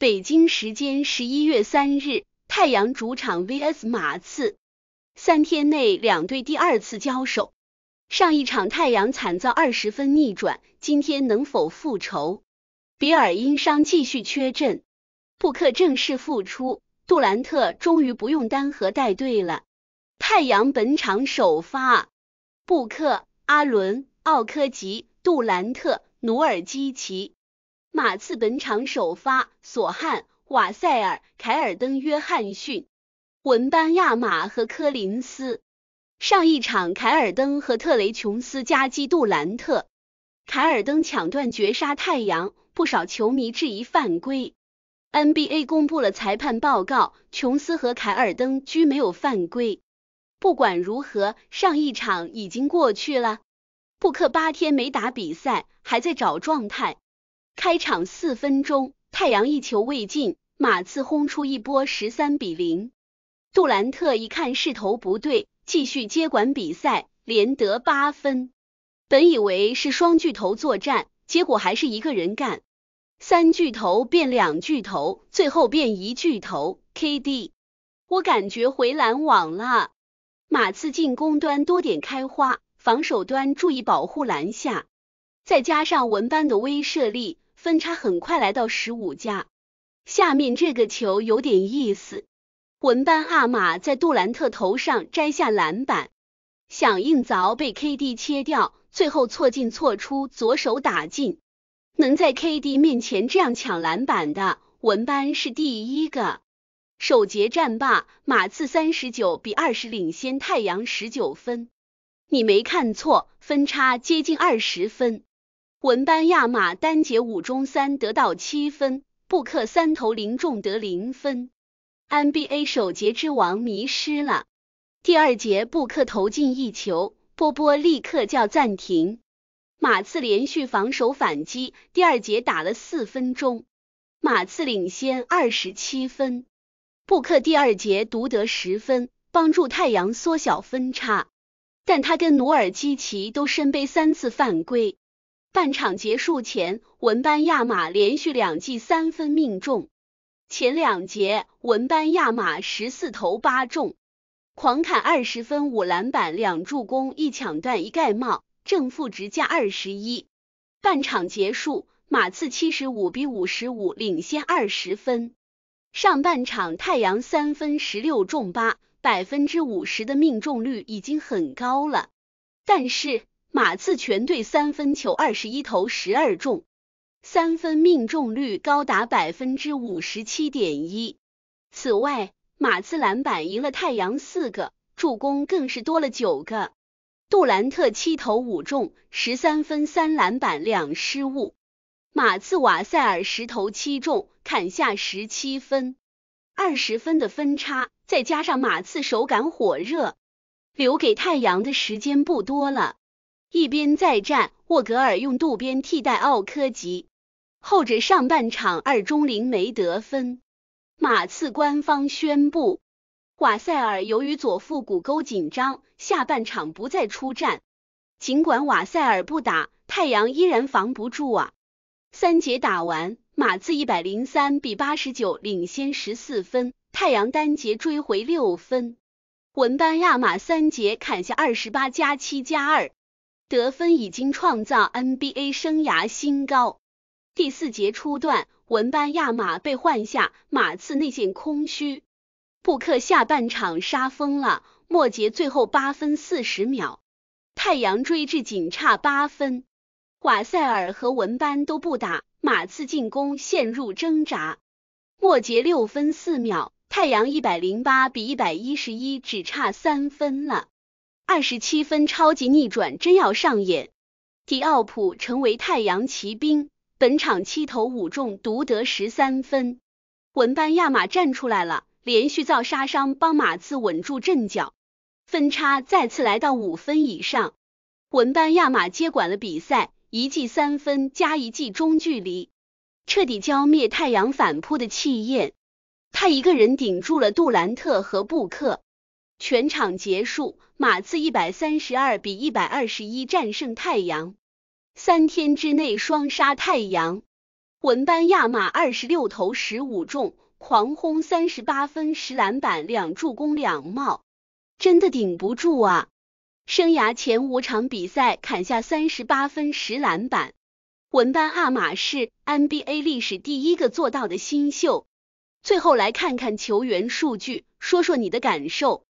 北京时间十一月三日，太阳主场 vs 马刺，三天内两队第二次交手。上一场太阳惨遭二十分逆转，今天能否复仇？比尔因伤继续缺阵，布克正式复出，杜兰特终于不用单核带队了。太阳本场首发：布克、阿伦、奥科吉、杜兰特、努尔基奇。马刺本场首发：索汉、瓦塞尔、凯尔登、约翰逊、文班亚马和科林斯。上一场凯尔登和特雷琼斯夹击杜兰特，凯尔登抢断绝杀太阳，不少球迷质疑犯规。NBA 公布了裁判报告，琼斯和凯尔登均没有犯规。不管如何，上一场已经过去了。布克八天没打比赛，还在找状态。开场四分钟，太阳一球未进，马刺轰出一波十三比零。杜兰特一看势头不对，继续接管比赛，连得八分。本以为是双巨头作战，结果还是一个人干。三巨头变两巨头，最后变一巨头。KD，我感觉回篮网了。马刺进攻端多点开花，防守端注意保护篮下，再加上文班的威慑力。分差很快来到十五加，下面这个球有点意思。文班阿玛在杜兰特头上摘下篮板，响应凿被 KD 切掉，最后错进错出，左手打进。能在 KD 面前这样抢篮板的，文班是第一个。首节战罢，马刺三十九比二十领先太阳十九分。你没看错，分差接近二十分。文班亚马单节五中三，得到七分；布克三投零中得零分。NBA 首节之王迷失了。第二节，布克投进一球，波波立刻叫暂停。马刺连续防守反击，第二节打了四分钟，马刺领先二十七分。布克第二节独得十分，帮助太阳缩小分差，但他跟努尔基奇都身背三次犯规。半场结束前，文班亚马连续两记三分命中。前两节，文班亚马十四投八中，狂砍二十分、五篮板、两助攻、一抢断、一盖帽，正负值加二十一。半场结束，马刺七十五比五十五领先二十分。上半场，太阳三分十六中八，百分之五十的命中率已经很高了，但是。马刺全队三分球二十一投十二中，三分命中率高达百分之五十七点一。此外，马刺篮板赢了太阳四个，助攻更是多了九个。杜兰特七投五中，十三分三篮板两失误。马刺瓦塞尔十投七中，砍下十七分，二十分的分差，再加上马刺手感火热，留给太阳的时间不多了。一边再战，沃格尔用渡边替代奥科吉。后者上半场二中零没得分。马刺官方宣布，瓦塞尔由于左腹股沟紧张，下半场不再出战。尽管瓦塞尔不打，太阳依然防不住啊。三节打完，马刺一百零三比八十九领先十四分，太阳单节追回六分。文班亚马三节砍下二十八加七加二。得分已经创造 NBA 生涯新高。第四节初段，文班亚马被换下，马刺内线空虚。布克下半场杀疯了，末节最后八分四十秒，太阳追至仅差八分。瓦塞尔和文班都不打，马刺进攻陷入挣扎。末节六分四秒，太阳一百零八比一百一十一，只差三分了。二十七分超级逆转真要上演，迪奥普成为太阳骑兵，本场七投五中独得十三分。文班亚马站出来了，连续造杀伤帮马刺稳住阵脚，分差再次来到五分以上。文班亚马接管了比赛，一记三分加一记中距离，彻底浇灭太阳反扑的气焰。他一个人顶住了杜兰特和布克。全场结束，马刺一百三十二比一百二十一战胜太阳，三天之内双杀太阳。文班亚马二十六投十五中，狂轰三十八分十篮板两助攻两帽，真的顶不住啊！生涯前五场比赛砍下三十八分十篮板，文班亚马是 NBA 历史第一个做到的新秀。最后来看看球员数据，说说你的感受。